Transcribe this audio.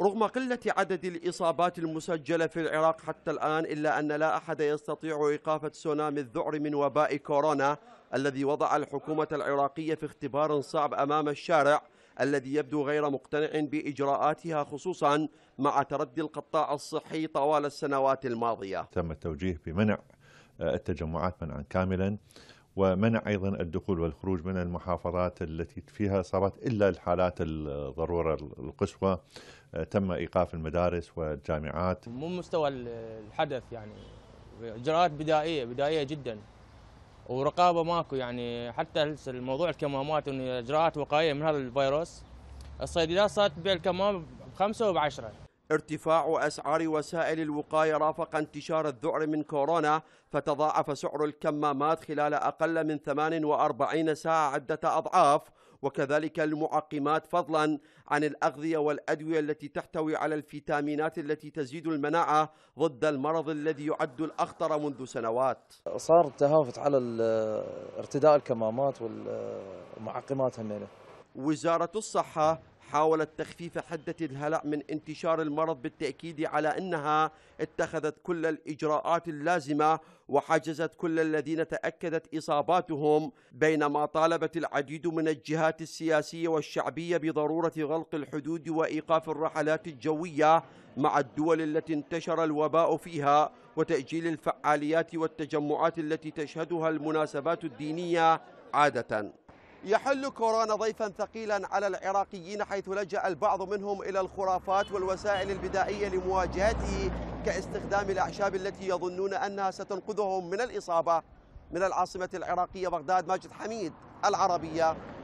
رغم قلة عدد الإصابات المسجلة في العراق حتى الآن إلا أن لا أحد يستطيع إيقاف تسونامي الذعر من وباء كورونا الذي وضع الحكومة العراقية في اختبار صعب أمام الشارع الذي يبدو غير مقتنع بإجراءاتها خصوصا مع تردي القطاع الصحي طوال السنوات الماضية تم التوجيه بمنع آه، التجمعات منعا كاملا ومنع أيضا الدخول والخروج من المحافظات التي فيها اصابات إلا الحالات الضرورة القصوى آه، تم إيقاف المدارس والجامعات مو مستوى الحدث يعني إجراءات بدائية بدائية جدا ورقابة ماكو يعني حتى الموضوع الكمامات إجراءات وقائية من هذا الفيروس الصيدليات صارت تبيع الكمام بخمسة وبعشرة ارتفاع أسعار وسائل الوقاية رافق انتشار الذعر من كورونا فتضاعف سعر الكمامات خلال أقل من 48 ساعة عدة أضعاف وكذلك المعقمات فضلا عن الأغذية والأدوية التي تحتوي على الفيتامينات التي تزيد المناعة ضد المرض الذي يعد الأخطر منذ سنوات صار تهافت على ارتداء الكمامات والمعقمات همينة وزارة الصحة حاولت تخفيف حدة الهلع من انتشار المرض بالتأكيد على أنها اتخذت كل الإجراءات اللازمة وحجزت كل الذين تأكدت إصاباتهم بينما طالبت العديد من الجهات السياسية والشعبية بضرورة غلق الحدود وإيقاف الرحلات الجوية مع الدول التي انتشر الوباء فيها وتأجيل الفعاليات والتجمعات التي تشهدها المناسبات الدينية عادةً يحل كورونا ضيفا ثقيلا على العراقيين حيث لجأ البعض منهم إلى الخرافات والوسائل البدائية لمواجهته كاستخدام الأعشاب التي يظنون أنها ستنقذهم من الإصابة من العاصمة العراقية بغداد ماجد حميد العربية